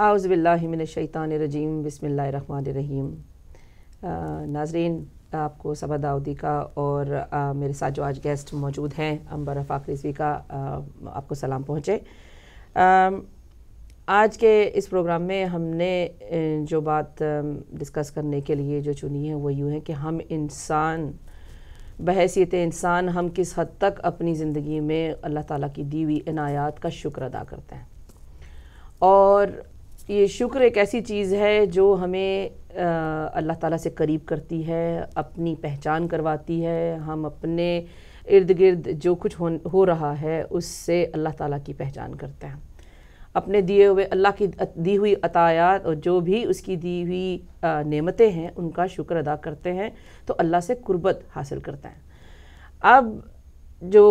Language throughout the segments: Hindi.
आउज़बिल्लिमिनशैतानरजीम बसमीम नाजरीन आपको सबा दाऊदी का और आ, मेरे साथ जो आज गेस्ट मौजूद हैं अम्बर रफाक रिजवी का आ, आपको सलाम पहुँचे आज के इस प्रोग्राम में हमने जो बात डिस्कस करने के लिए जो चुनी है वो यूँ है कि हम इंसान बहसीत इंसान हम किस हद तक अपनी ज़िंदगी में अल्लाह ताली की दी हुई इनायात का शुक्र अदा करते हैं और ये शुक्र एक ऐसी चीज़ है जो हमें अल्लाह ताला से करीब करती है अपनी पहचान करवाती है हम अपने इर्द गिर्द जो कुछ हो, हो रहा है उससे अल्लाह ताला की पहचान करते हैं अपने दिए हुए अल्लाह की दी हुई अतायात और जो भी उसकी दी हुई नेमतें हैं उनका शुक्र अदा करते हैं तो अल्लाह से कुर्बत हासिल करते हैं अब जो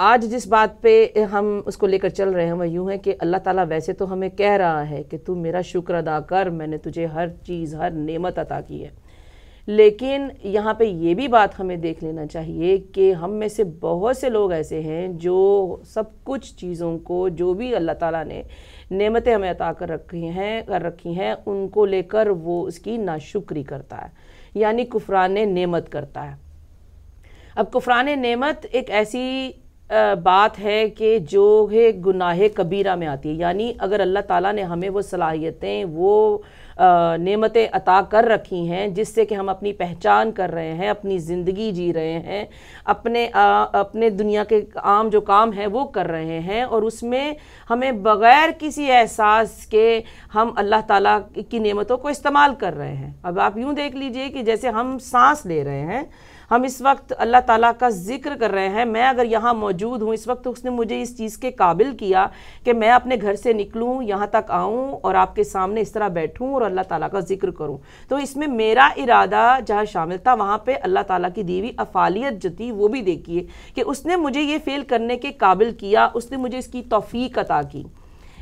आज जिस बात पे हम उसको लेकर चल रहे हैं वह यूँ है कि अल्लाह ताला वैसे तो हमें कह रहा है कि तू मेरा शुक्र अदा कर मैंने तुझे हर चीज़ हर नेमत अता की है लेकिन यहाँ पे ये भी बात हमें देख लेना चाहिए कि हम में से बहुत से लोग ऐसे हैं जो सब कुछ चीज़ों को जो भी अल्लाह ताला ने नेमतें हमें अता कर रखी हैं कर रखी हैं उनको लेकर वो उसकी नाशुक्री करता है यानी कुफरान नेमत करता है अब कुफरान नेमत एक ऐसी बात है कि जो है गुनाह कबीरा में आती है यानी अगर अल्लाह ताला ने हमें वो सलाहियतें वो नेमतें अता कर रखी हैं जिससे कि हम अपनी पहचान कर रहे हैं अपनी ज़िंदगी जी रहे हैं अपने आ, अपने दुनिया के आम जो काम हैं वो कर रहे हैं और उसमें हमें बग़ैर किसी एहसास के हम अल्लाह ताला की नेमतों को इस्तेमाल कर रहे हैं अब आप यूँ देख लीजिए कि जैसे हम सांस ले रहे हैं हम इस वक्त अल्लाह ताला का जिक्र कर रहे हैं मैं अगर यहाँ मौजूद हूँ इस वक्त उसने मुझे इस चीज़ के काबिल किया कि मैं अपने घर से निकलूँ यहाँ तक आऊँ और आपके सामने इस तरह बैठूँ और अल्लाह ताला का जिक्र करूँ तो इसमें मेरा इरादा जहाँ शामिल था वहाँ पर अल्लाह ताली की दीवी अफालियत जो थी वो भी देखिए कि उसने मुझे ये फेल करने के काबिल किया उसने मुझे इसकी तोफ़ी अता की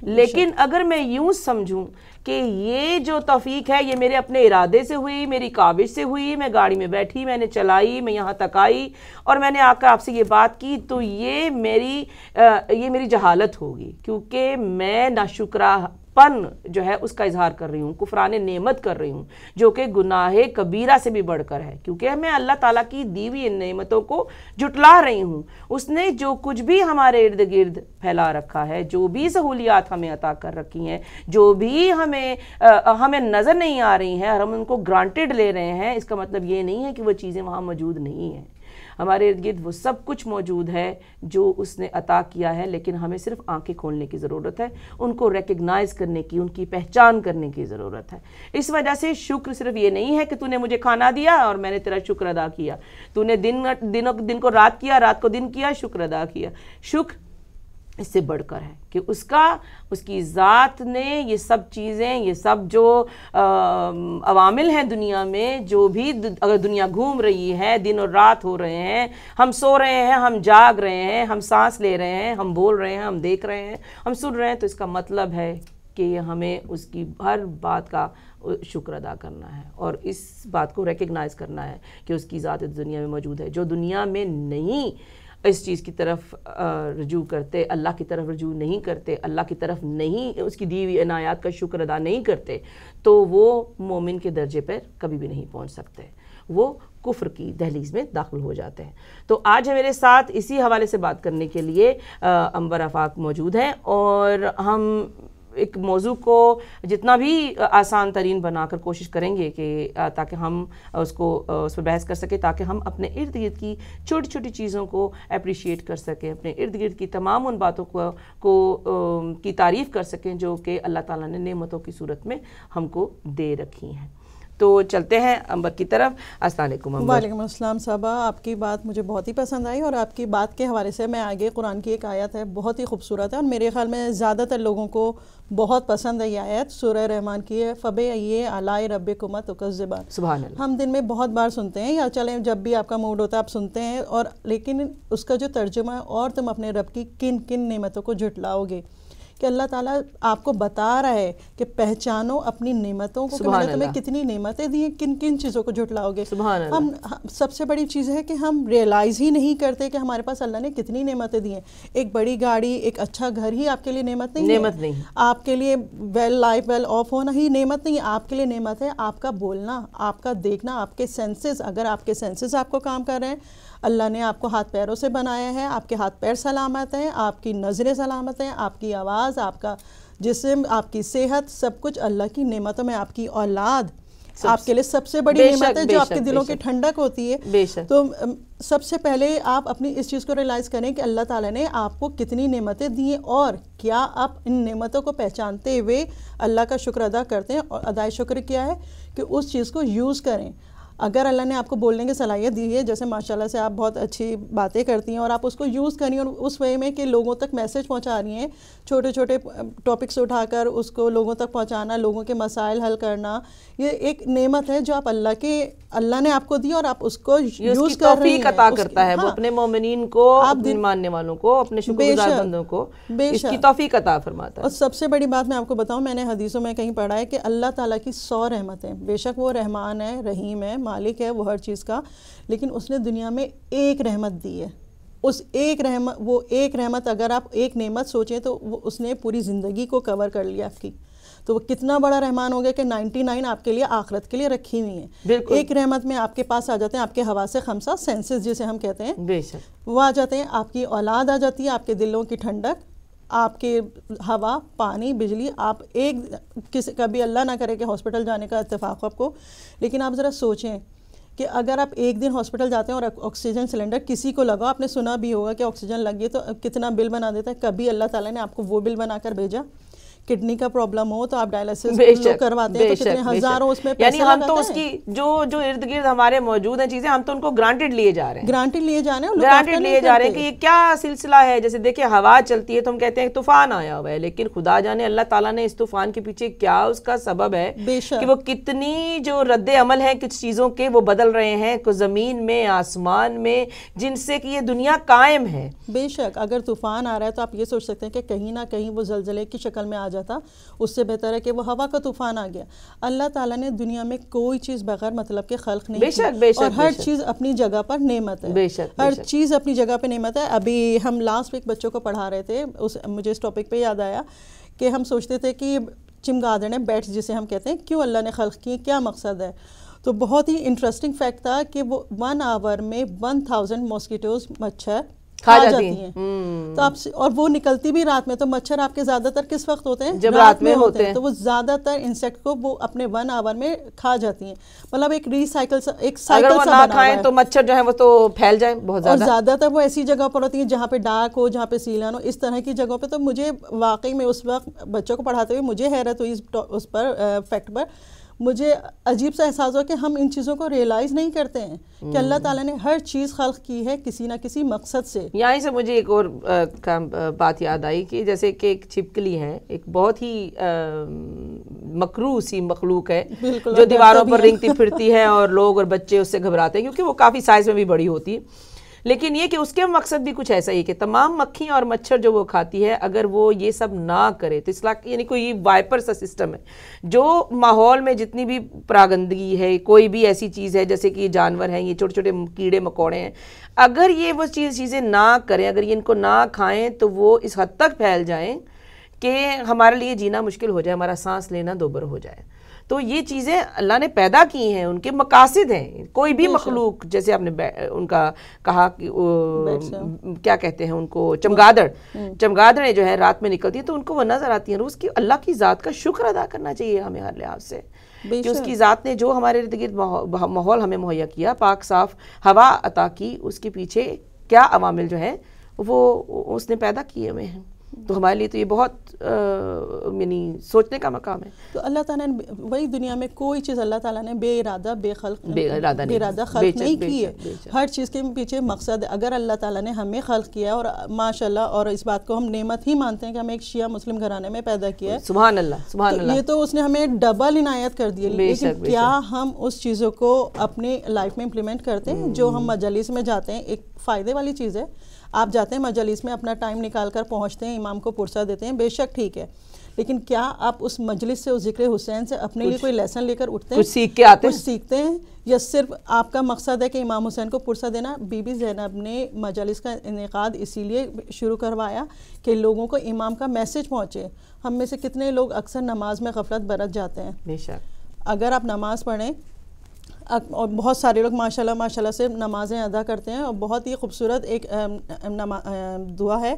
लेकिन अगर मैं यूं समझूँ कि ये जो तफीक है ये मेरे अपने इरादे से हुई मेरी काविश से हुई मैं गाड़ी में बैठी मैंने चलाई मैं यहाँ तक आई और मैंने आकर आपसे ये बात की तो ये मेरी आ, ये मेरी जहालत होगी क्योंकि मैं शुक्रा पन जो है उसका इजहार कर रही हूँ कुफरान नेमत कर रही हूँ जो कि गुनाह कबीरा से भी बढ़कर है क्योंकि मैं अल्लाह ताला की दीवी नेमतों को जुटला रही हूँ उसने जो कुछ भी हमारे इर्द गिर्द फैला रखा है जो भी सहूलियात हमें अता कर रखी हैं जो भी हमें आ, हमें नज़र नहीं आ रही हैं और हम उनको ग्रांटेड ले रहे हैं इसका मतलब ये नहीं है कि वो चीज़ें वहाँ मौजूद नहीं हैं हमारे इर्द गिर्द वो सब कुछ मौजूद है जो उसने अता किया है लेकिन हमें सिर्फ आंखें खोलने की ज़रूरत है उनको रिकग्नाइज करने की उनकी पहचान करने की ज़रूरत है इस वजह से शुक्र सिर्फ ये नहीं है कि तूने मुझे खाना दिया और मैंने तेरा शुक्र अदा किया तूने दिन दिन दिन को रात किया रात को दिन किया शुक्र अदा किया शुक्र इससे बढ़कर है कि उसका उसकी ज़ात ने ये सब चीज़ें ये सब जो अवामिल हैं दुनिया में जो भी दु, अगर दुनिया घूम रही है दिन और रात हो रहे हैं हम सो रहे हैं हम जाग रहे हैं हम सांस ले रहे हैं हम बोल रहे हैं हम देख रहे हैं हम सुन रहे हैं तो इसका मतलब है कि हमें उसकी हर बात का शुक्र अदा करना है और इस बात को रिकगनाइज़ करना है कि उसकी ज़ात दुनिया में मौजूद है जो दुनिया में नहीं इस चीज़ की तरफ रजू करते अल्लाह की तरफ रजू नहीं करते अल्लाह की तरफ नहीं उसकी दी हुई अनायात का शुक्र अदा नहीं करते तो वो मोमिन के दर्जे पर कभी भी नहीं पहुँच सकते वो कुफ्र की दहलीज में दाखिल हो जाते हैं तो आज है मेरे साथ इसी हवाले से बात करने के लिए अंबर आफाक मौजूद हैं और हम एक मौजू को जितना भी आसान तरीन बनाकर कोशिश करेंगे कि ताकि हम उसको उस पर बहस कर सकें ताकि हम अपने इर्द गिर्द की छोटी छोटी चीज़ों को अप्रिशिएट कर सकें अपने इर्द गिर्द की तमाम उन बातों को, को की तारीफ़ कर सकें जो कि अल्लाह ताला ने नेमतों की सूरत में हमको दे रखी हैं तो चलते हैं अंबर की तरफ असलम वालेकुम असलम साहबा आपकी बात मुझे बहुत ही पसंद आई और आपकी बात के हवाले से मैं आगे कुरान की एक आयत है बहुत ही खूबसूरत है और मेरे ख्याल में ज़्यादातर लोगों को बहुत पसंद है ये आयत सूर्य रहमान की है फ़बे ये अलाए रब कुमत तकज़बान सुबह हम दिन में बहुत बार सुनते हैं या चलें जब भी आपका मूड होता है आप सुनते हैं और लेकिन उसका जो तर्जुमा है और तुम अपने रब की किन किन नियमतों को झुटलाओगे कि अल्लाह ताला आपको बता रहा है कि पहचानो अपनी नेमतों को कि तुम्हें कितनी नेमतें दी हैं किन किन चीज़ों को झुटलाओगे हम सबसे बड़ी चीज़ है कि हम रियलाइज़ ही नहीं करते कि हमारे पास अल्लाह ने कितनी नेमतें दी हैं एक बड़ी गाड़ी एक अच्छा घर ही आपके लिए नेमत नहीं नेमत है। नहीं आपके लिए वेल लाइफ वेल ऑफ होना ही नेमत नहीं आपके लिए नेमत है आपका बोलना आपका देखना आपके सेंसेस अगर आपके सेंसेस आपको काम कर रहे हैं अल्लाह ने आपको हाथ पैरों से बनाया है आपके हाथ पैर सलामत हैं आपकी नज़रें सलामत हैं आपकी आवाज़ आपका जिसम आपकी सेहत सब कुछ अल्लाह की नेमतों में आपकी औलाद आपके लिए सबसे बड़ी नेमत है जो आपके दिलों की ठंडक होती है तो सबसे पहले आप अपनी इस चीज़ को रियलाइज़ करें कि अल्लाह ताला ने आपको कितनी नेमतें दी हैं और क्या आप इन नेमतों को पहचानते हुए अल्लाह का शुक्र अदा करते हैं और अदाय शुक्र किया है कि उस चीज़ को यूज़ करें अगर अल्लाह ने आपको बोलने की सलाहियत दी है जैसे माशाल्लाह से आप बहुत अच्छी बातें करती हैं और आप उसको यूज़ करिए और उस वे में कि लोगों तक मैसेज पहुंचा रही हैं छोटे छोटे टॉपिक्स उठाकर उसको लोगों तक पहुंचाना लोगों के मसाइल हल करना ये एक नेमत है जो आप अल्लाह के अल्लाह ने आपको दी और आप उसको यूज़ कर रही अता करता है हाँ, वो अपने मोमिन को आप दिन मानने वालों को अपने बंदों को इसकी तौफीक फरमाता है और सबसे बड़ी बात मैं आपको बताऊं मैंने हदीसों में कहीं पढ़ा है कि अल्लाह ताला की सौ रहमतें बेशक वो रहमान है रहीम है मालिक है वो हर चीज़ का लेकिन उसने दुनिया में एक रहमत दी है उस एक रहमत वो एक रहमत अगर आप एक नेमत सोचें तो वो उसने पूरी ज़िंदगी को कवर कर लिया आपकी तो वो कितना बड़ा रहमान हो गया कि 99 आपके लिए आखरत के लिए रखी हुई है एक रहमत में आपके पास आ जाते हैं आपके हवा से खमसा सेंसेस जिसे हम कहते हैं वो आ जाते हैं आपकी औलाद आ जाती है आपके दिलों की ठंडक आपके हवा पानी बिजली आप एक किसी कभी अल्लाह ना करे कि हॉस्पिटल जाने का इतफाक़ आपको लेकिन आप ज़रा सोचें कि अगर आप एक दिन हॉस्पिटल जाते हैं और ऑक्सीजन सिलेंडर किसी को लगाओ आपने सुना भी होगा कि ऑक्सीजन लगी तो कितना बिल बना देता है कभी अल्लाह ताला ने आपको वो बिल बनाकर भेजा किडनी का प्रॉब्लम हो तो आप डायलिसिस करवाते हैं तो कितने हजारों उसमें यानी हम तो उसकी जो जो इर्द गिर्द हमारे मौजूद है चीजें हम तो उनको ग्रांटेड लिए जा रहे हैं ग्रांटेड लिए जा रहे हैं ग्रांटेड लिए जा रहे हैं कि ये क्या सिलसिला है जैसे देखिए हवा चलती है तो हम कहते हैं तूफान आया हुआ है लेकिन खुदा जाने अल्लाह तला ने इस तूफान के पीछे क्या उसका सबब है कि वो कितनी जो रद्द अमल है कुछ चीज़ों के वो बदल रहे हैं कुछ ज़मीन में आसमान में जिनसे कि ये दुनिया कायम है बेशक अगर तूफान आ रहा है तो आप ये सोच सकते हैं कि कहीं ना कहीं वो जलजले की शक्ल में आ जा समझा था उससे बेहतर है कि वो हवा का तूफान आ गया अल्लाह ताला ने दुनिया में कोई चीज़ बगैर मतलब के खल नहीं बेशक, बेशक, और हर चीज़ अपनी जगह पर नेमत है बेशक, हर चीज़ अपनी जगह पर नेमत है अभी हम लास्ट वीक बच्चों को पढ़ा रहे थे उस मुझे इस टॉपिक पर याद आया कि हम सोचते थे कि चिमगादड़ ने जिसे हम कहते हैं क्यों अल्लाह ने खल्क किए क्या मकसद है तो बहुत ही इंटरेस्टिंग फैक्ट था कि वो वन आवर में वन थाउजेंड मॉस्किटोज मच्छर खा जाती, हैं हम्म। तो आप और वो निकलती भी रात में तो मच्छर आपके ज़्यादातर किस वक्त होते हैं जब रात, में, होते हैं, तो वो ज़्यादातर इंसेक्ट को वो अपने वन आवर में खा जाती हैं मतलब एक रिसाइकल एक साइकिल अगर ना खाएं तो मच्छर जो है वो तो फैल जाए बहुत और ज़्यादातर वो ऐसी जगह पर होती है जहाँ पे डार्क हो जहाँ पे सीलन हो इस तरह की जगहों पर तो मुझे वाकई में उस वक्त बच्चों को पढ़ाते हुए मुझे हैरत हुई उस पर फैक्ट पर मुझे अजीब सा एहसास हुआ कि हम इन चीज़ों को रियलाइज़ नहीं करते हैं कि हम्म। अल्लाह ताला ने हर चीज़ खल की है किसी ना किसी मकसद से यहाँ से मुझे एक और आ, आ, बात याद आई कि जैसे कि एक छिपकली है एक बहुत ही मकरू सी मखलूक है जो दीवारों पर रिंगती फिरती है और लोग और बच्चे उससे घबराते हैं क्योंकि वो काफ़ी साइज़ में भी बड़ी होती है लेकिन ये कि उसके मकसद भी कुछ ऐसा ही कि तमाम मक्खी और मच्छर जो वो खाती है अगर वो ये सब ना करे तो इसला यानी कोई वाइपर सा सिस्टम है जो माहौल में जितनी भी प्रागंदगी है कोई भी ऐसी चीज़ है जैसे कि जानवर हैं ये छोटे छोटे कीड़े मकोड़े हैं अगर ये वो चीज़ चीज़ें ना करें अगर ये इनको ना खाएँ तो वो इस हद तक फैल जाएँ कि हमारे लिए जीना मुश्किल हो जाए हमारा सांस लेना दोबर हो जाए तो ये चीज़ें अल्लाह ने पैदा की हैं उनके मकासद हैं कोई भी मखलूक जैसे आपने उनका कहा कि क्या कहते हैं उनको चमगादड़ हम्म। चमगादड़ें जो है रात में निकलती हैं तो उनको वह नज़र आती हैं उसकी अल्लाह की ज़ात का शुक्र अदा करना चाहिए हमें हर लिहाज से कि उसकी ज़ात ने जो हमारे इर्द गिर्द माहौल हमें मुहैया किया पाक साफ हवा अता की उसके पीछे क्या अवामिल जो है वो उसने पैदा किए हुए हैं तो हमारे लिए तो ये बहुत यानी सोचने का मकाम है तो अल्लाह ताला ने वही दुनिया में कोई चीज़ अल्लाह ताला ने बे इरादा बे खल बे खल्क नहीं की है हर चीज़ के पीछे मकसद अगर अल्लाह ताला ने हमें खल्क किया और माशाल्लाह और इस बात को हम नेमत ही मानते हैं कि हमें एक शिया मुस्लिम घराने में पैदा किया है सुबह अल्लाह तो सुबह ये तो उसने हमें डबल इनायत कर दी लेकिन क्या हम उस चीज़ों को अपनी लाइफ में इम्प्लीमेंट करते हैं जो हम मजलिस में जाते हैं एक फ़ायदे वाली चीज़ है आप जाते हैं मजलिस में अपना टाइम निकाल कर पहुँचते हैं इमाम को पुरसा देते हैं बेशक ठीक है लेकिन क्या आप उस मजलिस से उस जिक्र हुसैन से अपने लिए कोई लेसन लेकर उठते हैं सीख के आते हैं सीखते हैं या सिर्फ आपका मकसद है कि इमाम हुसैन को पुरसा देना बीबी जैनब ने मजलिस का इनका इसीलिए शुरू करवाया कि लोगों को इमाम का मैसेज पहुँचे हम में से कितने लोग अक्सर नमाज में गफलत बरत जाते हैं बेशक अगर आप नमाज पढ़ें और बहुत सारे लोग माशाल्लाह माशाल्लाह से नमाज़ें अदा करते हैं और बहुत ही खूबसूरत एक दुआ है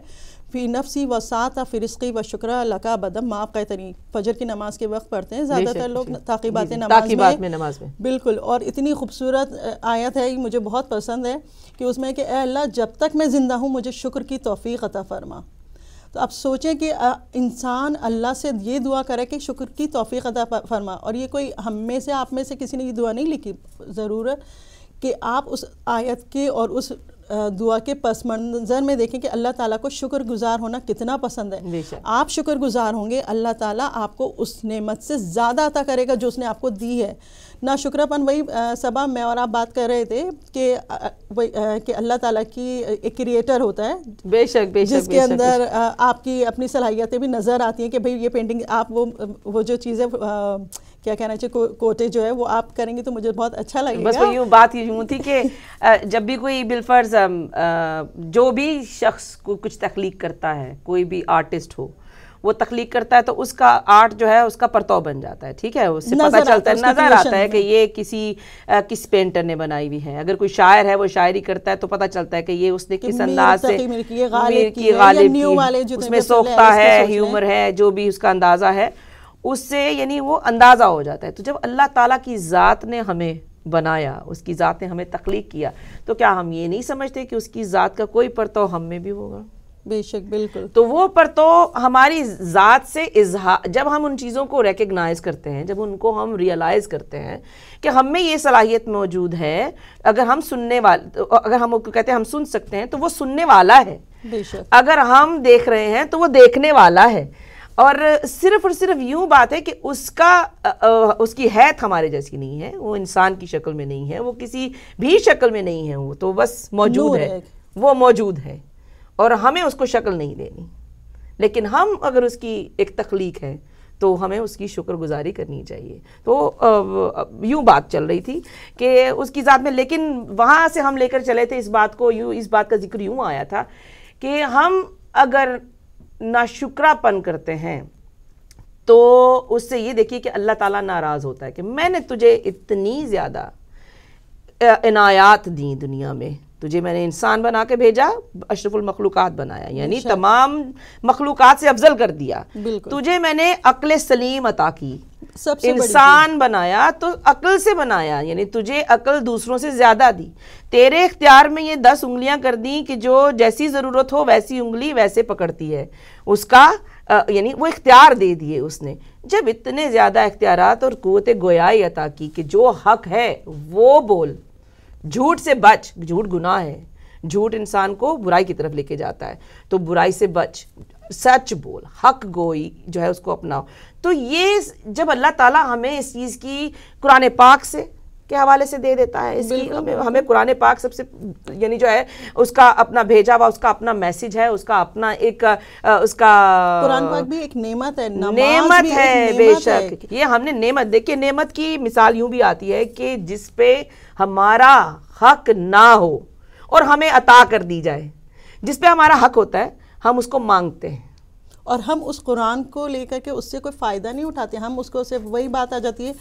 फिर नफसी वसात फ़िरस्की व शुक्र लका बदम माफ़ का तरी फजर की नमाज़ के वक्त पढ़ते हैं ज़्यादातर लोग ताक़ीबात नमाज में, में नमाज में बिल्कुल और इतनी खूबसूरत आयत है मुझे बहुत पसंद है कि उसमें कि अल्लाह जब तक मैं ज़िंदा हूँ मुझे शुक्र की तोफ़ी अता फ़रमा तो आप सोचें कि इंसान अल्लाह से ये दुआ करे कि शुक्र की तोफ़ी अदा फरमा और ये कोई हम में से आप में से किसी ने ये दुआ नहीं लिखी ज़रूरत कि आप उस आयत के और उस दुआ के पस मंज़र में देखें कि अल्लाह ताला को शुक्रगुजार होना कितना पसंद है आप शुक्रगुजार होंगे अल्लाह ताला आपको उस नेमत से ज़्यादा अता करेगा जो उसने आपको दी है ना शुक्रपन वही सबा मैं और आप बात कर रहे थे कि कि अल्लाह ताला की एक क्रिएटर होता है बेशक बेशक जिसके बेशक, अंदर बेशक। आपकी अपनी सलाहियतें भी नज़र आती हैं कि भाई ये पेंटिंग आप वो वो जो चीज़ें क्या कहना चाहिए को, कोटे जो है वो आप करेंगे तो मुझे बहुत अच्छा लगेगा बस यूँ बात यूँ थी कि जब भी कोई बिलफर्ज जो भी शख्स को कुछ तख्लीक करता है कोई भी आर्टिस्ट हो वो तख्लीक करता है तो उसका आर्ट जो है उसका परतो बन जाता है ठीक है उससे पता चलता है नज़र आता है कि ये किसी आ, किस पेंटर ने बनाई हुई है अगर कोई शायर है वो शायरी करता है तो पता चलता है कि ये उसने किस अंदाज से मीर की की, गालिब की उसमें सोखता है ह्यूमर है जो भी उसका अंदाज़ा है उससे यानी वो अंदाज़ा हो जाता है तो जब अल्लाह ताला की ज़ात ने हमें बनाया उसकी ज़ात ने हमें तख्लीक किया तो क्या हम ये नहीं समझते कि उसकी ज़ात का कोई परतव हम में भी होगा बेशक बिल्कुल तो वो परतव हमारी ज़ात से इजहार जब हम उन चीज़ों को रिकगनाइज़ करते हैं जब उनको हम रियलाइज़ करते हैं कि हम में ये सलाहियत मौजूद है अगर हम सुनने वाले तो अगर हम कहते हैं हम सुन सकते हैं तो वो सुनने वाला है बेशक अगर हम देख रहे हैं तो वो देखने वाला है और सिर्फ और सिर्फ यूं बात है कि उसका आ, उसकी हैत हमारे जैसी नहीं है वो इंसान की शक्ल में नहीं है वो किसी भी शक्ल में नहीं है वो तो बस मौजूद है वो मौजूद है और हमें उसको शक्ल नहीं देनी लेकिन हम अगर उसकी एक तख्लीक है तो हमें उसकी शुक्रगुजारी करनी चाहिए तो यूँ बात चल रही थी कि उसकी ज़ात में लेकिन वहाँ से हम लेकर चले थे इस बात को यूँ इस बात का जिक्र यूँ आया था कि हम अगर नाशुक्रापन करते हैं तो उससे ये देखिए कि अल्लाह ताला नाराज़ होता है कि मैंने तुझे इतनी ज़्यादा इनायात दी दुनिया में तुझे मैंने इंसान बना के भेजा अशरफुल मखलूक़ात बनाया यानी अच्छा। तमाम मखलूक से अफजल कर दिया तुझे मैंने अकल सलीम अता की इंसान बनाया तो अक्ल से बनाया यानी तुझे अकल दूसरों से ज़्यादा दी तेरे इख्तियार में ये दस उंगलियां कर दी कि जो जैसी ज़रूरत हो वैसी उंगली वैसे पकड़ती है उसका यानी वो इख्तियार दे दिए उसने जब इतने ज़्यादा इख्तियार और कुत गोयाई अता की कि जो हक है वो बोल झूठ से बच झूठ गुनाह है झूठ इंसान को बुराई की तरफ लेके जाता है तो बुराई से बच सच बोल हक गोई जो है उसको अपनाओ तो ये जब अल्लाह ताला हमें इस चीज़ की कुरान पाक से के हवाले से दे देता है इसकी हमें हमें कुरान पाक सबसे यानी जो है उसका अपना भेजा हुआ उसका अपना मैसेज है उसका अपना एक उसका कुरान पाक भी एक नेमत है नेमत है बेशक ये हमने नेमत देखिए नेमत की मिसाल यूं भी आती है कि जिस पे हमारा हक ना हो और हमें अता कर दी जाए जिस पे हमारा हक होता है हम उसको मांगते हैं और हम उस कुरान को लेकर के उससे कोई फ़ायदा नहीं उठाते हम उसको सिर्फ वही बात आ जाती है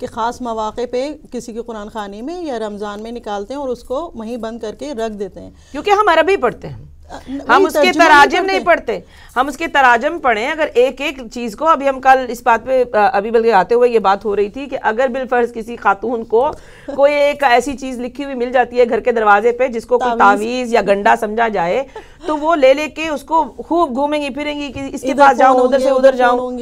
कि ख़ास मौाक़े पे किसी के कुरान खानी में या रमज़ान में निकालते हैं और उसको वहीं बंद करके रख देते हैं क्योंकि हम अरबी पढ़ते हैं हम उसके तराजम नहीं पढ़ते हम उसके तराजम पढ़े अगर एक एक चीज को अभी हम कल इस बात पे अभी बल्कि आते हुए ये बात हो रही थी कि अगर बिलफर्ज किसी खातून को कोई एक ऐसी चीज लिखी हुई मिल जाती है घर के दरवाजे पे जिसको कोई तावीज या गंडा समझा जाए तो वो ले लेके उसको खूब घूमेंगी फिरेंगी कि इसके पास जाऊं उधर से उधर जाऊं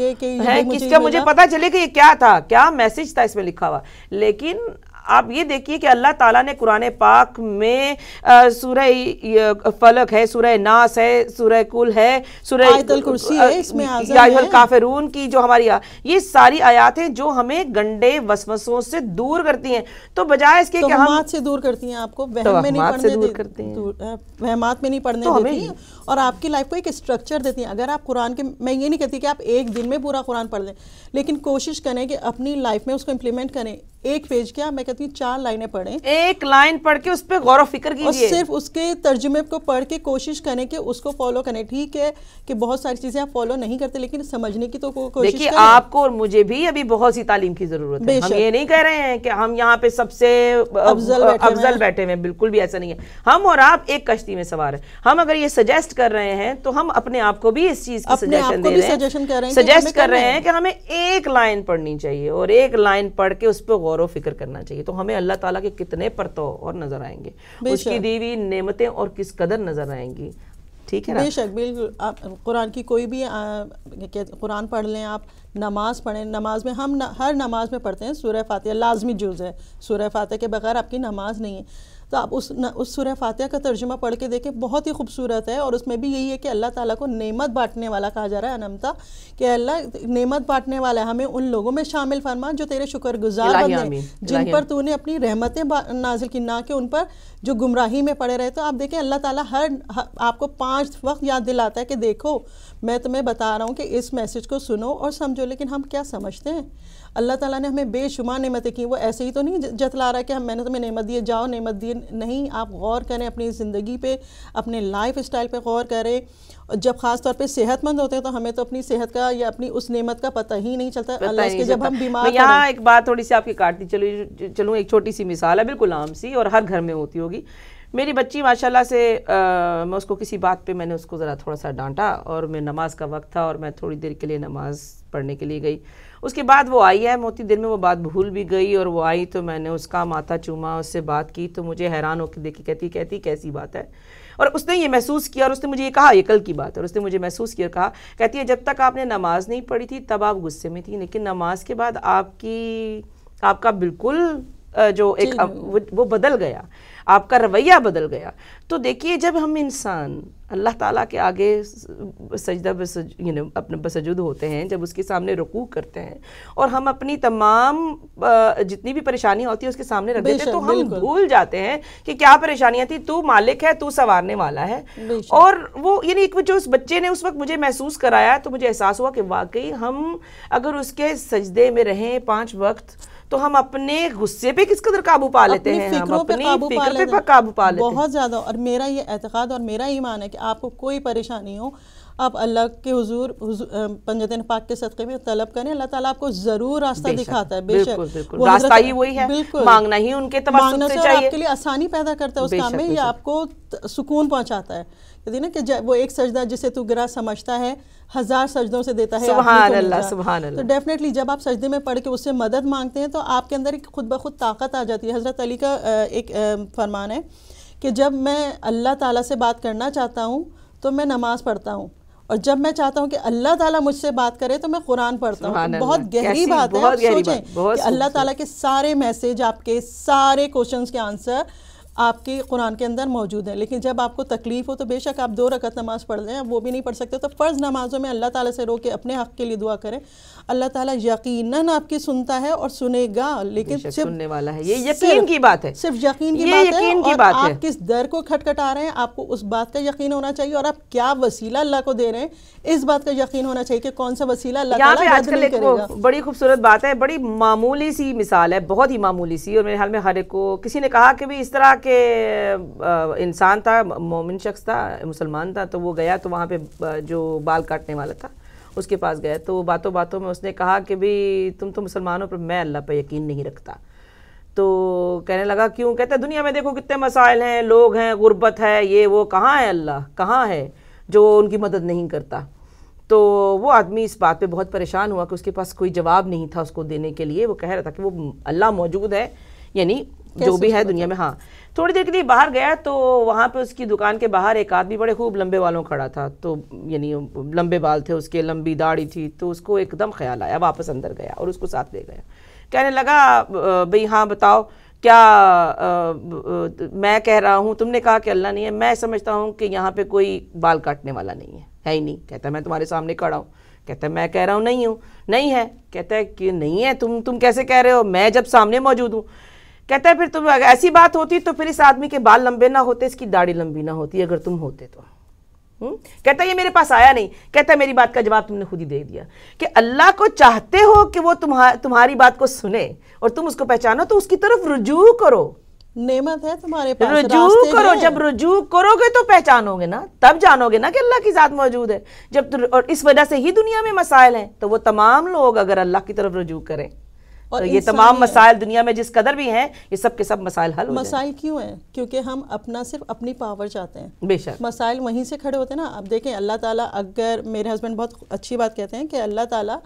है किसका मुझे पता चले कि ये क्या था क्या मैसेज था इसमें लिखा हुआ लेकिन आप ये देखिए कि अल्लाह ताला ने कुरान पाक में सुरह फलक है सुरह नास है सुरह कुल है सूरह काफरून की जो हमारी आ ये सारी आयात हैं जो हमें गंडे वसवसों से दूर करती हैं तो बजाय इसके तो कि हम से दूर करती हैं आपको तो वहम में नहीं पढ़ने दूर करती हैं वहमात में नहीं पढ़ने तो देती और आपकी लाइफ को एक स्ट्रक्चर देती हैं अगर आप कुरान के मैं ये नहीं कहती कि आप एक दिन में पूरा कुरान पढ़ लें लेकिन कोशिश करें कि अपनी लाइफ में उसको इम्प्लीमेंट करें एक पेज क्या हाँ, मैं कहती हूँ चार लाइनें पढ़ें एक लाइन पढ़ के उस पर गौर फिक्र की सिर्फ उसके तर्जुमे को पढ़ के कोशिश करें कि उसको फॉलो करें ठीक है कि बहुत सारी चीज़ें आप फॉलो नहीं करते लेकिन समझने की तो को, कोशिश करें। आपको और मुझे भी अभी बहुत सी तालीम की ज़रूरत है हम ये नहीं कह रहे हैं कि हम यहाँ पे सबसे अफजल बैठे हुए बिल्कुल भी ऐसा नहीं है हम और आप एक कश्ती में सवार है हम अगर ये सजेस्ट कर रहे हैं तो हम अपने आप को भी इस चीज़ की सजेशन रहे हैं सजेस्ट कर रहे हैं कि हमें एक लाइन पढ़नी चाहिए और एक लाइन पढ़ के उस पर गौर व फिक्र करना चाहिए तो हमें अल्लाह ताला के कितने परतो और नज़र आएंगे उसकी दीवी नेमतें और किस कदर नज़र आएंगी ठीक है बेशक बिल्कुल आप कुरान की कोई भी कुरान पढ़ लें आप नमाज पढ़ें नमाज में हम न, हर नमाज में पढ़ते हैं सूर्य फातह लाजमी जुज़ है सूर्य फातह के बगैर आपकी नमाज नहीं है तो आप उस न, उस सुरह फातह का तर्जुमा पढ़ के देखें बहुत ही खूबसूरत है और उसमें भी यही है कि अल्लाह ताला को नेमत बांटने वाला कहा जा रहा है अनमता कि अल्लाह नेमत बांटने वाला है हमें उन लोगों में शामिल फरमा जो तेरे गुज़ार बंदे जिन पर तूने अपनी रहमतें नाजिल की ना कि उन पर जो गुमराही में पड़े रहे तो आप देखें अल्लाह ताला हर आपको पाँच वक्त याद दिलाता है कि देखो मैं तुम्हें बता रहा हूँ कि इस मैसेज को सुनो और समझो लेकिन हम क्या समझते हैं अल्लाह ताला ने हमें बेशुमार नेमतें की वो ऐसे ही तो नहीं जतला रहा कि हम मैंने तुम्हें नेमत दिए जाओ नेमत दिए नहीं आप गौर करें अपनी ज़िंदगी पे अपने लाइफ स्टाइल पर गौर करें और जब ख़ास तौर पे सेहतमंद होते हैं तो हमें तो अपनी सेहत का या अपनी उस नेमत का पता ही नहीं चलता अल्लाह के जब हम बीमार यहाँ एक बात थोड़ी सी आपकी काटती चलो चलूँ एक छोटी सी मिसाल है बिल्कुल आम सी और हर घर में होती होगी मेरी बच्ची माशाल्लाह से आ, मैं उसको किसी बात पे मैंने उसको ज़रा थोड़ा सा डांटा और मैं नमाज़ का वक्त था और मैं थोड़ी देर के लिए नमाज़ पढ़ने के लिए गई उसके बाद वो आई है मोती दिल में वो बात भूल भी गई और वो आई तो मैंने उसका माथा चूमा उससे बात की तो मुझे हैरान होकर देखी कहती कहती कैसी बात है और उसने ये महसूस किया और उसने मुझे ये कहा ये कल की बात और उसने मुझे महसूस किया कहा कहती है जब तक आपने नमाज़ नहीं पढ़ी थी तब आप गुस्से में थी लेकिन नमाज के बाद आपकी आपका बिल्कुल जो एक वो बदल गया आपका रवैया बदल गया तो देखिए जब हम इंसान अल्लाह ताला के आगे सजदा बसज यू नो अपने बसजुद होते हैं जब उसके सामने रुकू करते हैं और हम अपनी तमाम जितनी भी परेशानियाँ होती है उसके सामने रख देते हैं तो हम भूल जाते हैं कि क्या परेशानियाँ थी तू मालिक है तू संवारने वाला है और वो यानी एक जो उस बच्चे ने उस वक्त मुझे महसूस कराया तो मुझे एहसास हुआ कि वाकई हम अगर उसके सजदे में रहें पाँच वक्त तो हम अपने गुस्से पे किस कदर काबू पा लेते हैं फिक्रों अपनी पे काबू पा लेते बहुत ज़्यादा और मेरा ये एतकाद और मेरा ईमान है कि आपको कोई परेशानी हो आप अल्लाह के हुजूर, पंजत पाक के सदक़े में तलब करें अल्लाह ताला आपको ज़रूर रास्ता दिखाता है बेशक वो रास्ता ही वही है बिल्कुल मांगना ही उनके मांगना से चाहिए। आपके लिए आसानी पैदा करता है उस काम में ये आपको सुकून पहुंचाता है यदि ना कि वो एक सजदा जिसे तू गिरा समझता है हजार सजदों से देता है सुभान अल्लाह सुभान तो अल्लाह तो डेफिनेटली जब आप सजदे में पढ़ के उससे मदद मांगते हैं तो आपके अंदर एक खुद ब खुद ताकत आ जाती है हज़रत अली का एक फरमान है कि जब मैं अल्लाह ताला से बात करना चाहता हूँ तो मैं नमाज़ पढ़ता हूँ और जब मैं चाहता हूँ कि अल्लाह ताला मुझसे बात करे तो मैं कुरान पढ़ता हूँ तो बहुत गहरी बात है सोचें कि अल्लाह ताला के सारे मैसेज आपके सारे क्वेश्चंस के आंसर आपके कुरान के अंदर मौजूद हैं लेकिन जब आपको तकलीफ़ हो तो बेशक आप दो रकत नमाज़ पढ़ लें वो भी नहीं पढ़ सकते तो फ़र्ज़ नमाज़ों में अल्लाह ताला से रो के अपने हक़ के लिए दुआ करें अल्लाह ताला यकीनन आपकी सुनता है और सुनेगा लेकिन सिर्फ सुनने वाला है ये यकीन की बात है सिर्फ यकीन की बात है और आप किस दर को खटखटा रहे हैं आपको उस बात का यकीन होना चाहिए और आप क्या वसीला अल्लाह को दे रहे हैं इस बात का यकीन होना चाहिए कि कौन सा वसीला अल्लाह बड़ी खूबसूरत बात है बड़ी मामूली सी मिसाल है बहुत ही मामूली सी और मेरे हाल में हर एक को किसी ने कहा कि भी इस तरह के इंसान था मोमिन शख्स था मुसलमान था तो वो गया तो वहाँ पे जो बाल काटने वाला था उसके पास गया तो बातों बातों में उसने कहा कि भाई तुम तो मुसलमानों पर मैं अल्लाह पर यकीन नहीं रखता तो कहने लगा क्यों कहता दुनिया में देखो कितने मसाइल हैं लोग हैं गुर्बत है ये वो कहाँ है अल्लाह कहाँ है जो उनकी मदद नहीं करता तो वो आदमी इस बात पे बहुत परेशान हुआ कि उसके पास कोई जवाब नहीं था उसको देने के लिए वो कह रहा था कि वो अल्लाह मौजूद है यानी जो भी है दुनिया में हाँ थोड़ी देर के लिए बाहर गया तो वहाँ पे उसकी दुकान के बाहर एक आदमी बड़े खूब लंबे बालों खड़ा था तो यानी लंबे बाल थे उसके लंबी दाढ़ी थी तो उसको एकदम ख्याल आया वापस अंदर गया और उसको साथ ले गया कहने लगा भाई हाँ बताओ क्या आ, मैं कह रहा हूँ तुमने कहा कि अल्लाह नहीं है मैं समझता हूँ कि यहाँ पे कोई बाल काटने वाला नहीं है है ही नहीं कहता मैं तुम्हारे सामने खड़ा हूँ कहता है मैं कह रहा हूँ नहीं हूँ नहीं है कहता है कि नहीं है तुम तुम कैसे कह रहे हो मैं जब सामने मौजूद हूँ कहता है फिर तुम अगर ऐसी बात होती तो फिर इस आदमी के बाल लंबे ना होते इसकी दाढ़ी लंबी ना होती अगर तुम होते तो हम्म? कहता है ये मेरे पास आया नहीं कहता है मेरी बात का जवाब तुमने खुद ही दे दिया कि अल्लाह को चाहते हो कि वो तुम्हार तुम्हारी बात को सुने और तुम उसको पहचानो तो उसकी तरफ रुजू करो नेमत है तुम्हारे पास रुजू करो जब रुजू करोगे तो पहचानोगे ना तब जानोगे ना कि अल्लाह की ज़ात मौजूद है जब और इस वजह से ही दुनिया में मसाइल हैं तो वो तमाम लोग अगर अल्लाह की तरफ रुजू करें और तो ये तमाम मसाइल दुनिया में जिस कदर भी हैं ये सब के सब मसाइल हल मसाइल क्यों हैं क्योंकि हम अपना सिर्फ अपनी पावर चाहते हैं बेशक मसाइल वहीं से खड़े होते हैं ना अब देखें अल्लाह ताला अगर मेरे हस्बैंड बहुत अच्छी बात कहते हैं कि अल्लाह ताला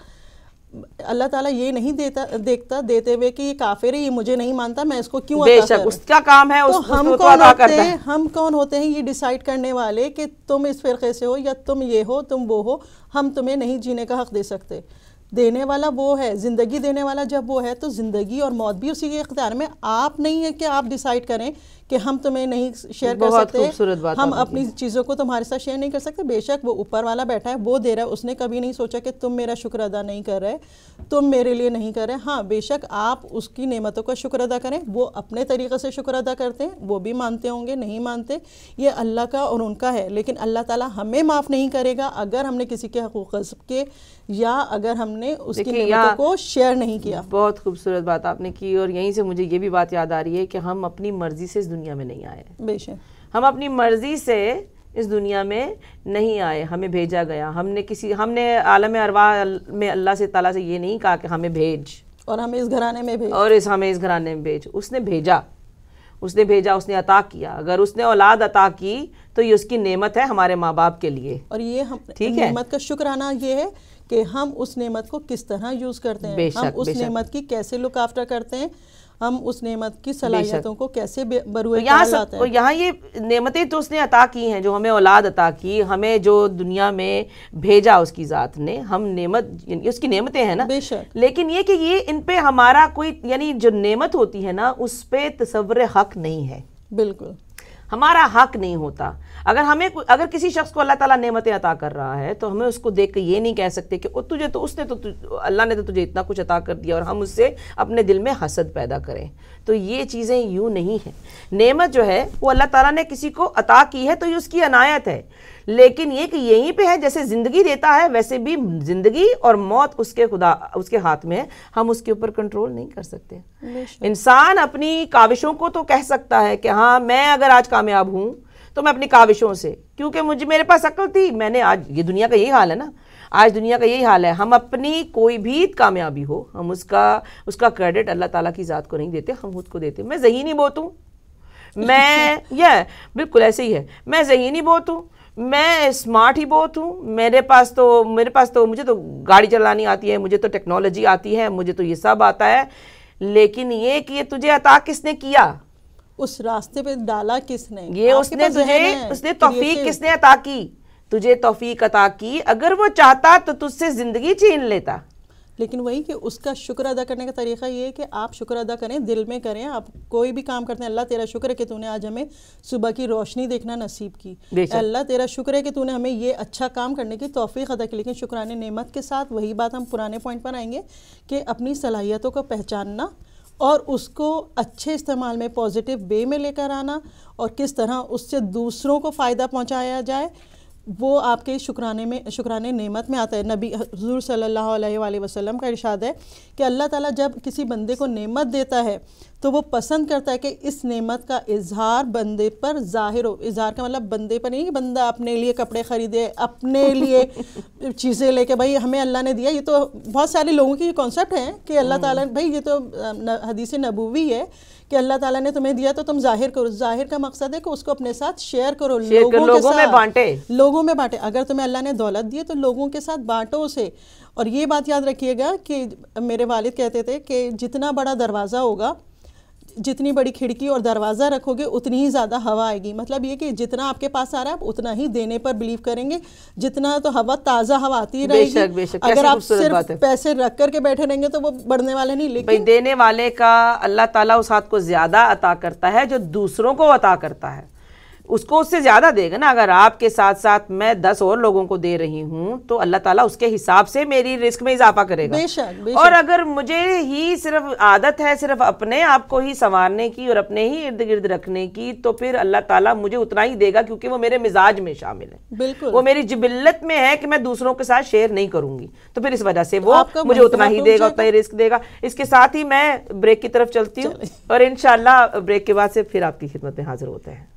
अल्लाह ताला ये नहीं देता देखता देते हुए कि ये काफिर है ये मुझे नहीं मानता मैं इसको क्यों बेशक उसका काम है तो उस, तो हम तो कौन होते हैं हम कौन होते हैं ये डिसाइड करने वाले कि तुम इस फिरके से हो या तुम ये हो तुम वो हो हम तुम्हें नहीं जीने का हक दे सकते देने वाला वो है ज़िंदगी देने वाला जब वो है तो ज़िंदगी और मौत भी उसी के इख्तियार में आप नहीं है कि आप डिसाइड करें कि हम तुम्हें नहीं शेयर कर सकते हम अपनी चीज़ों को तुम्हारे साथ शेयर नहीं कर सकते बेशक वो ऊपर वाला बैठा है वो दे रहा है उसने कभी नहीं सोचा कि तुम मेरा शुक्र अदा नहीं कर रहे तुम मेरे लिए नहीं कर रहे हाँ बेशक आप उसकी नेमतों का शुक्र अदा करें वो अपने तरीके से शुक्र अदा करते हैं वो भी मानते होंगे नहीं मानते ये अल्लाह का और उनका है लेकिन अल्लाह ताला हमें माफ़ नहीं करेगा अगर हमने किसी के हकूक के या अगर हमने उसकी नेमतों को शेयर नहीं किया बहुत खूबसूरत बात आपने की और यहीं से मुझे ये भी बात याद आ रही है कि हम अपनी मर्ज़ी से इस दुनिया में नहीं आए बेशक हम अपनी मर्जी से इस दुनिया में नहीं आए हमें भेजा गया हमने किसी हमने आलम अरवा में अल्लाह से ताला से ये नहीं कहा कि हमें भेज और हमें इस घराने में भेज और इस हमें इस घराने में भेज उसने भेजा उसने भेजा उसने अता किया अगर उसने औलाद अता की तो ये उसकी नेमत है हमारे माँ बाप के लिए और ये हम ठीक है नेमत का शुक्राना ये है कि हम उस नेमत को किस तरह यूज़ करते हैं हम उस नेमत की कैसे लुक आफ्टर करते हैं हम उस नेमत की सलाहियतों को कैसे बरूए तो यहाँ यहाँ ये नेमतें तो उसने अता की हैं जो हमें औलाद अता की हमें जो दुनिया में भेजा उसकी ज़ात ने हम नेमत उसकी नेमतें हैं ना बेशक लेकिन ये कि ये इन पे हमारा कोई यानी जो नेमत होती है ना उस पर तस्वर हक नहीं है बिल्कुल हमारा हक नहीं होता अगर हमें अगर किसी शख्स को अल्लाह ताला नेमतें अता कर रहा है तो हमें उसको देख के ये नहीं कह सकते कि तुझे तो उसने तो अल्लाह ने तो तुझे इतना कुछ अता कर दिया और हम उससे अपने दिल में हसद पैदा करें तो ये चीज़ें यूँ नहीं हैं नेमत जो है वो अल्लाह ताला ने किसी को अता की है तो ये उसकी अनायत है लेकिन ये कि यहीं पे है जैसे ज़िंदगी देता है वैसे भी ज़िंदगी और मौत उसके खुदा उसके हाथ में है हम उसके ऊपर कंट्रोल नहीं कर सकते इंसान अपनी काविशों को तो कह सकता है कि हाँ मैं अगर आज कामयाब हूँ तो मैं अपनी काविशों से क्योंकि मुझे मेरे पास अकल थी मैंने आज ये दुनिया का यही हाल है ना आज दुनिया का यही हाल है हम अपनी कोई भी कामयाबी हो हम उसका उसका क्रेडिट अल्लाह ताला की ज़ात को नहीं देते हम खुद को देते मैं जहीनी बोतूँ मैं यह बिल्कुल ऐसे ही है मैं जहीनी बोतूँ मैं स्मार्ट ही बहुत हूँ मेरे पास तो मेरे पास तो मुझे तो गाड़ी चलानी आती है मुझे तो टेक्नोलॉजी आती है मुझे तो ये सब आता है लेकिन ये कि ये तुझे अता किसने किया उस रास्ते पे डाला किसने ये उसने तो तुझे उसने तोफीक किसने अता की तुझे तोफीक अता की अगर वो चाहता तो तुझसे ज़िंदगी छीन लेता लेकिन वही कि उसका शुक्र अदा करने का तरीका ये है कि आप शुक्र अदा करें दिल में करें आप कोई भी काम करते हैं अल्लाह तेरा शुक्र है कि तूने आज हमें सुबह की रोशनी देखना नसीब की अल्लाह तेरा शुक्र है कि तूने हमें ये अच्छा काम करने की तोफ़ी अदा की लेकिन शुक्रान नेमत के साथ वही बात हम पुराने पॉइंट पर आएंगे कि अपनी सलाहियतों को पहचानना और उसको अच्छे इस्तेमाल में पॉजिटिव वे में लेकर आना और किस तरह उससे दूसरों को फ़ायदा पहुँचाया जाए वो आपके शुक्राने में शुक्राने नेमत में आता है नबी हजूर सल्लल्लाहु अलैहि वसल्लम का इरशाद है कि अल्लाह ताला जब किसी बंदे को नेमत देता है तो वो पसंद करता है कि इस नेमत का इजहार बंदे पर जाहिर हो इजहार का मतलब बंदे पर नहीं बंदा अपने लिए कपड़े ख़रीदे अपने लिए चीज़ें लेके भाई हमें अल्लाह ने दिया ये तो बहुत सारे लोगों की कॉन्सेप्ट हैं कि अल्लाह हम्म। ताली भाई ये तो हदीसी नबूवी है कि अल्लाह ताला ने तुम्हें दिया तो तुम जाहिर करो जाहिर का मकसद है कि उसको अपने साथ शेयर करो लोगों, कर, लोगों के साथ में बांटे लोगों में बांटे अगर तुम्हें अल्लाह ने दौलत दी तो लोगों के साथ बांटो उसे और ये बात याद रखिएगा कि मेरे वालिद कहते थे कि जितना बड़ा दरवाज़ा होगा जितनी बड़ी खिड़की और दरवाज़ा रखोगे उतनी ही ज़्यादा हवा आएगी मतलब ये कि जितना आपके पास आ रहा है आप उतना ही देने पर बिलीव करेंगे जितना तो हवा ताज़ा हवा आती रहेगी बेशक, बेशक, अगर आप सिर्फ पैसे रख करके बैठे रहेंगे तो वो बढ़ने वाले नहीं लेकिन भाई देने वाले का अल्लाह ताला उस हाथ को ज़्यादा अता करता है जो दूसरों को अता करता है उसको उससे ज़्यादा देगा ना अगर आपके साथ साथ मैं दस और लोगों को दे रही हूँ तो अल्लाह ताला उसके हिसाब से मेरी रिस्क में इजाफा करेगा बेशक, बेशक। और अगर मुझे ही सिर्फ आदत है सिर्फ अपने आप को ही संवारने की और अपने ही इर्द गिर्द रखने की तो फिर अल्लाह ताला मुझे उतना ही देगा क्योंकि वो मेरे मिजाज में शामिल है बिल्कुल वो मेरी जबिल्लत में है कि मैं दूसरों के साथ शेयर नहीं करूंगी तो फिर इस वजह से वो मुझे उतना ही देगा उतना ही रिस्क देगा इसके साथ ही मैं ब्रेक की तरफ चलती हूँ और इन ब्रेक के बाद से फिर आपकी खिदमत में हाजिर होते हैं